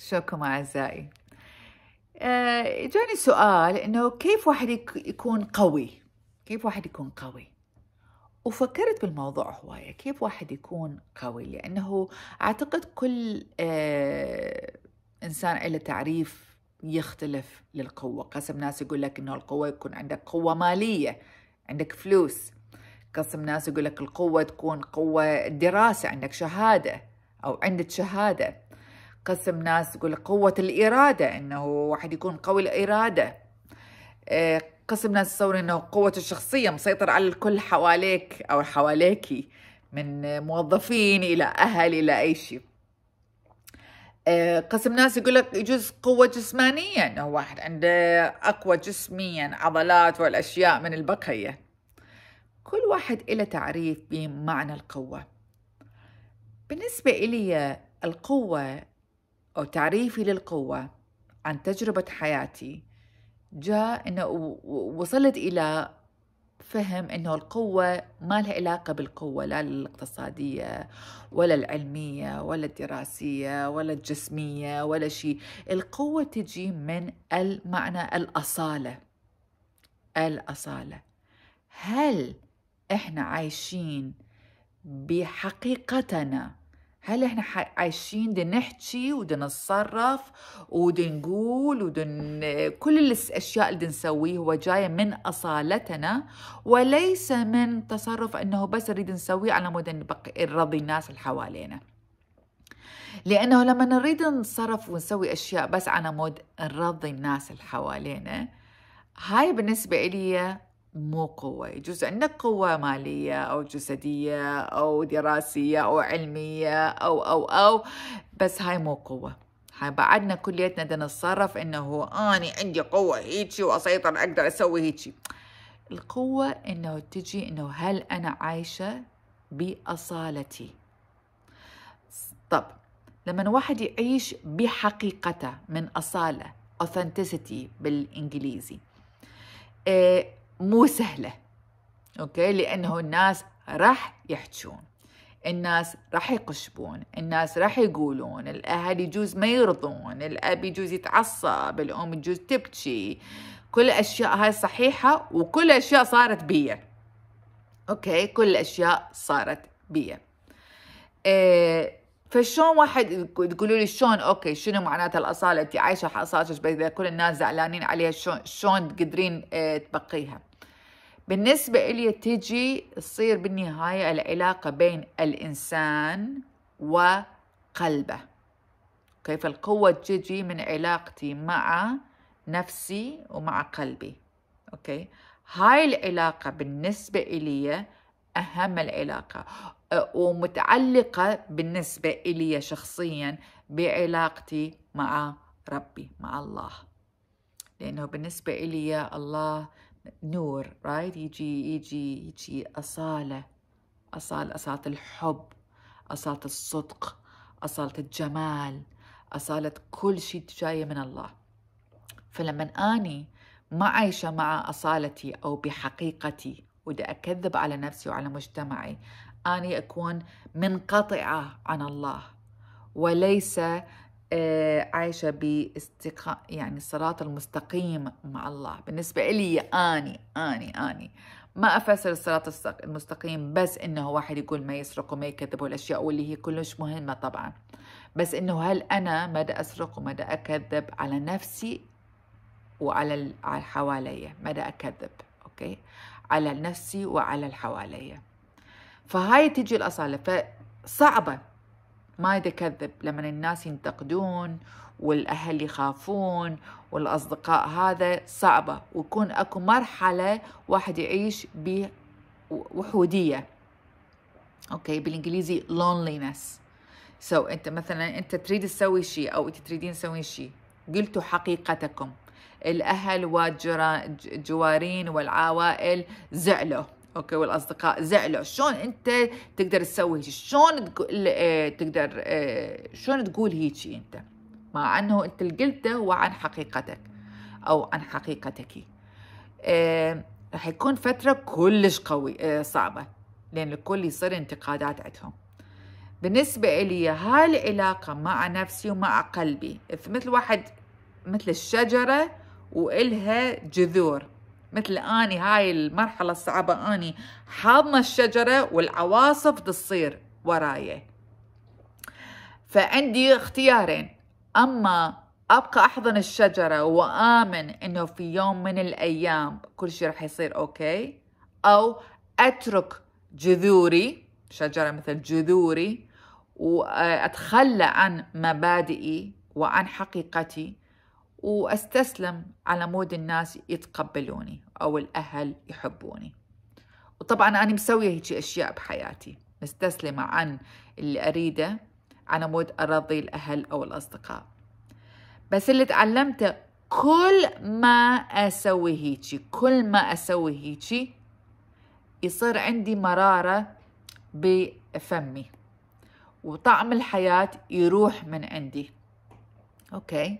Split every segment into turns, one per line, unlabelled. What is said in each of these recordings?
شوكم أعزائي آه، جاني سؤال إنه كيف واحد يكون قوي كيف واحد يكون قوي وفكرت بالموضوع هواية كيف واحد يكون قوي لأنه أعتقد كل آه، إنسان له تعريف يختلف للقوة قسم ناس يقول لك إنه القوة يكون عندك قوة مالية عندك فلوس قسم ناس يقول لك القوة تكون قوة دراسة عندك شهادة أو عندك شهادة قسم ناس يقول قوة الإرادة إنه واحد يكون قوي الإرادة آه، قسم ناس يصور إنه قوة الشخصية مسيطر على الكل حواليك أو حواليكي من موظفين إلى أهل إلى أي شيء آه، قسم ناس يقول لك يجوز قوة جسمانية إنه واحد عنده أقوى جسميا عضلات والأشياء من البقية كل واحد له تعريف بمعنى القوة بالنسبة إلي القوة أو تعريفي للقوة عن تجربة حياتي جاء أنه وصلت إلى فهم أنه القوة ما لها علاقة بالقوة لا الاقتصادية ولا العلمية ولا الدراسية ولا الجسمية ولا شيء القوة تجي من المعنى الأصالة الأصالة هل إحنا عايشين بحقيقتنا هل احنا عايشين دي نحكي ودي نتصرف ودي نقول ودن كل الاشياء اللي نسويه هو جايه من اصالتنا وليس من تصرف انه بس نريد نسويه على مود نرضي الناس اللي حوالينا لانه لما نريد نتصرف ونسوي اشياء بس على مود نرضي الناس اللي حوالينا هاي بالنسبه لي مو قوة يجوز عندك قوة مالية أو جسدية أو دراسية أو علمية أو أو أو بس هاي مو قوة هاي بعدنا كليتنا بدنا نتصرف إنه أني عندي قوة هيجي وأسيطر أقدر أسوي هيجي القوة إنه تجي إنه هل أنا عايشة بأصالتي طب لما الواحد يعيش بحقيقته من أصالة authenticity بالإنجليزي إيه مو سهلة أوكي لأنه الناس راح يحجون الناس راح يقشبون الناس راح يقولون الأهل يجوز ما يرضون الأب يجوز يتعصب الأم يجوز تبكي كل الأشياء هاي صحيحة وكل الأشياء صارت بيا أوكي كل الأشياء صارت بيا إيه فشلون واحد تقولوا لي شلون اوكي شنو معناتها الاصاله انت عايشه حق بس كل الناس زعلانين عليها شلون شلون تقدرين آه، تبقيها؟ بالنسبة إلي تيجي تصير بالنهاية العلاقة بين الإنسان وقلبه كيف القوة تجي من علاقتي مع نفسي ومع قلبي أوكي هاي العلاقة بالنسبة إلي أهم العلاقة ومتعلقة بالنسبة إلي شخصيا بعلاقتي مع ربي مع الله لأنه بالنسبة إلي الله نور رايت right? يجي يجي يجي أصالة أصالة أصالة الحب أصالة الصدق أصالة الجمال أصالة كل شيء جاية من الله فلما أني ما عايشة مع أصالتي أو بحقيقتي ودي أكذب على نفسي وعلى مجتمعي أني أكون منقطعة عن الله وليس آه، عايشة باستقاء يعني الصراط المستقيم مع الله بالنسبة إلي آني آني آني ما أفسر الصراط المستقيم بس إنه واحد يقول ما يسرق وما يكذب والأشياء واللي هي كلش مهمة طبعا بس إنه هل أنا مدى أسرق ومدى أكذب على نفسي وعلى على حواليا مدى أكذب أوكي على نفسي وعلى الحواليا فهاي تجي الأصالة فصعبة ما يتكذب لما الناس ينتقدون والأهل يخافون والأصدقاء هذا صعبة ويكون أكو مرحلة واحد يعيش بوحودية أوكي بالإنجليزي loneliness سو so, أنت مثلا أنت تريد تسوي شيء أو أنت تريدين تسوين شيء قلتوا حقيقتكم الأهل والجوارين والعوائل زعلوا اوكي والاصدقاء زعلوا شلون انت تقدر تسوي هيك شلون تقول آه، تقدر آه، شلون تقول هيك انت مع انه انت قلته هو عن حقيقتك او عن حقيقتك آه، راح يكون فترة كلش قوي صعبة لأن الكل يصير انتقادات عندهم بالنسبة إلي العلاقة مع نفسي ومع قلبي مثل واحد مثل الشجرة وإلها جذور مثل اني هاي المرحله الصعبه اني حاضنه الشجره والعواصف تصير وراي فعندي اختيارين اما ابقى احضن الشجره وامن انه في يوم من الايام كل شيء راح يصير اوكي او اترك جذوري شجره مثل جذوري واتخلى عن مبادئي وعن حقيقتي واستسلم على مود الناس يتقبلوني او الاهل يحبوني وطبعا انا مسويه هيك اشياء بحياتي مستسلمه عن اللي اريده على مود ارضي الاهل او الاصدقاء بس اللي تعلمته كل ما اسوي هيجي كل ما اسوي هيجي يصير عندي مراره بفمي وطعم الحياه يروح من عندي اوكي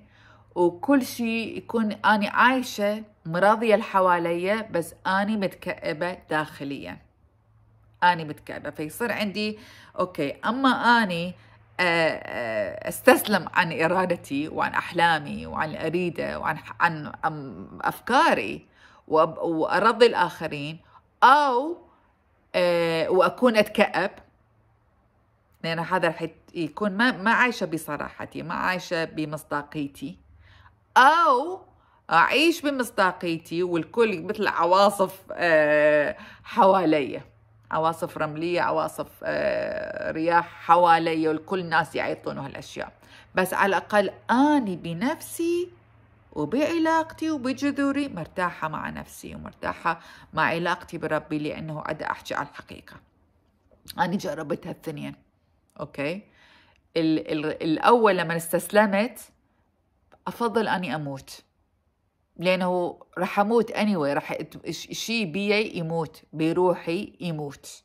وكل شيء يكون أنا عايشة مراضية الحوالية بس أنا متكئبة داخليا أنا متكئبة فيصير عندي أوكي أما أنا آه، آه، استسلم عن ارادتي وعن احلامي وعن اريده وعن عن افكاري وارضي الاخرين او آه، واكون أتكئب لان هذا رح يكون ما عايشه بصراحتي ما عايشه بمصداقيتي أو أعيش بمصداقيتي والكل مثل عواصف آه، حواليا عواصف رملية عواصف آه، رياح حواليا والكل ناس يعيطون هالأشياء بس على الأقل أني بنفسي وبعلاقتي وبجذوري مرتاحة مع نفسي ومرتاحة مع علاقتي بربي لأنه أدى أحكي على الحقيقة أنا جربتها الثانية أوكي الأول لما استسلمت أفضل أني أموت لأنه رح أموت anyway رح شيء بي يموت بروحي يموت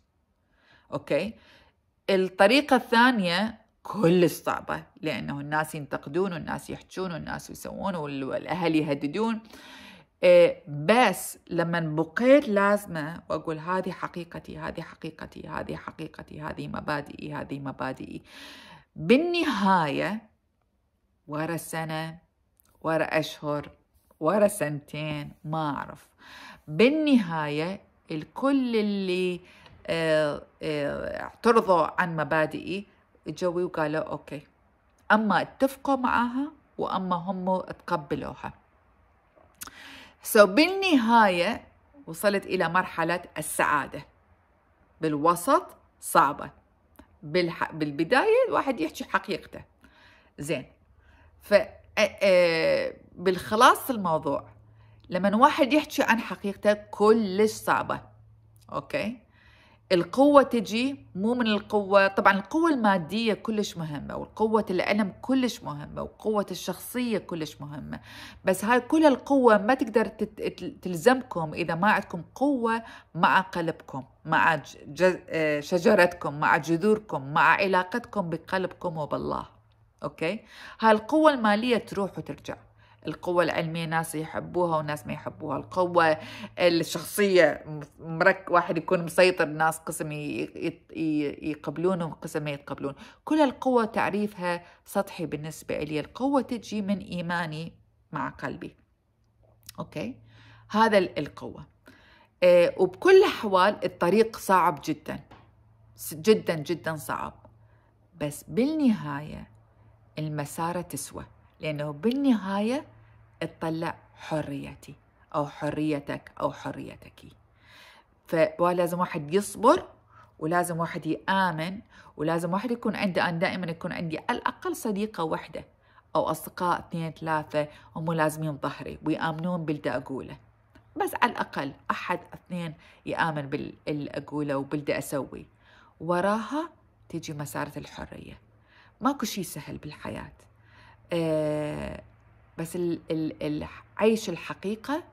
أوكي الطريقة الثانية كل صعبة لأنه الناس ينتقدون والناس يحجون والناس يسوون والأهل يهددون آه، بس لما بقيت لازمة وأقول هذه حقيقتي هذه حقيقتي هذه حقيقتي هذه مبادئي هذه مبادئي بالنهاية ورا سنة ورا أشهر ورا سنتين ما أعرف بالنهاية الكل اللي آه، آه، اعترضوا عن مبادئي جوي وقالوا أوكي أما اتفقوا معها وأما هم تقبلوها سو so, بالنهاية وصلت إلى مرحلة السعادة بالوسط صعبة بالح... بالبداية الواحد يحكي حقيقته زين ف بالخلاص الموضوع لما واحد يحكي عن حقيقته كلش صعبة أوكي القوة تجي مو من القوة طبعا القوة المادية كلش مهمة والقوة العلم كلش مهمة وقوة الشخصية كلش مهمة بس هاي كل القوة ما تقدر تلزمكم إذا ما عندكم قوة مع قلبكم مع آه، شجرتكم مع جذوركم مع علاقتكم بقلبكم وبالله اوكي هاي القوة المالية تروح وترجع القوة العلمية ناس يحبوها وناس ما يحبوها القوة الشخصية مرك واحد يكون مسيطر ناس قسم يقبلونه وقسم ما يتقبلون كل القوة تعريفها سطحي بالنسبة لي القوة تجي من إيماني مع قلبي أوكي هذا القوة آه، وبكل الأحوال الطريق صعب جدا جدا جدا صعب بس بالنهاية المسارة تسوى لأنه بالنهاية تطلع حريتي أو حريتك أو حريتك فلازم واحد يصبر ولازم واحد يآمن ولازم واحد يكون عنده أنا دائما يكون عندي على الأقل صديقة واحدة أو أصدقاء اثنين ثلاثة هم لازمين ظهري ويآمنون باللي أقوله بس على الأقل أحد اثنين يآمن باللي أقوله وباللي أسوي وراها تجي مسارة الحرية ماكو شيء سهل بالحياة آه بس ال ال عيش الحقيقة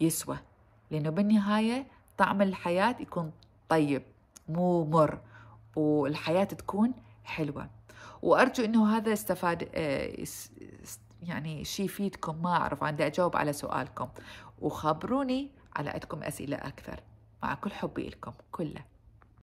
يسوى لأنه بالنهاية طعم الحياة يكون طيب مو مر والحياة تكون حلوة وأرجو أنه هذا استفاد آه يعني شيء يفيدكم ما أعرف عندي أجاوب على سؤالكم وخبروني على عندكم أسئلة أكثر مع كل حبي لكم كله